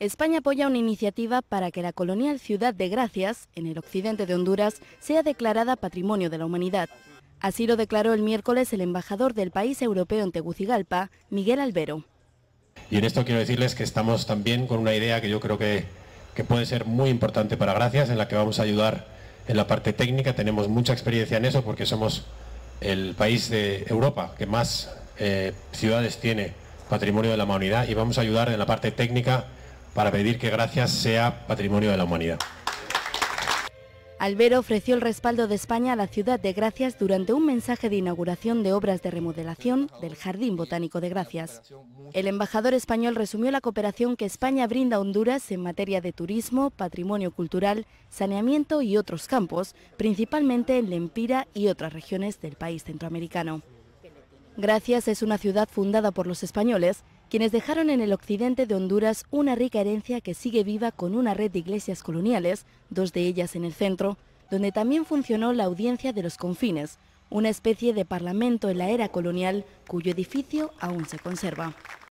España apoya una iniciativa para que la colonial ciudad de Gracias, en el occidente de Honduras, sea declarada Patrimonio de la Humanidad. Así lo declaró el miércoles el embajador del país europeo en Tegucigalpa, Miguel Albero. Y en esto quiero decirles que estamos también con una idea que yo creo que, que puede ser muy importante para Gracias, en la que vamos a ayudar en la parte técnica. Tenemos mucha experiencia en eso porque somos el país de Europa que más eh, ciudades tiene patrimonio de la humanidad y vamos a ayudar en la parte técnica para pedir que Gracias sea patrimonio de la humanidad. Albero ofreció el respaldo de España a la ciudad de Gracias durante un mensaje de inauguración de obras de remodelación del Jardín Botánico de Gracias. El embajador español resumió la cooperación que España brinda a Honduras en materia de turismo, patrimonio cultural, saneamiento y otros campos, principalmente en Lempira y otras regiones del país centroamericano. Gracias es una ciudad fundada por los españoles, quienes dejaron en el occidente de Honduras una rica herencia que sigue viva con una red de iglesias coloniales, dos de ellas en el centro, donde también funcionó la Audiencia de los Confines, una especie de parlamento en la era colonial cuyo edificio aún se conserva.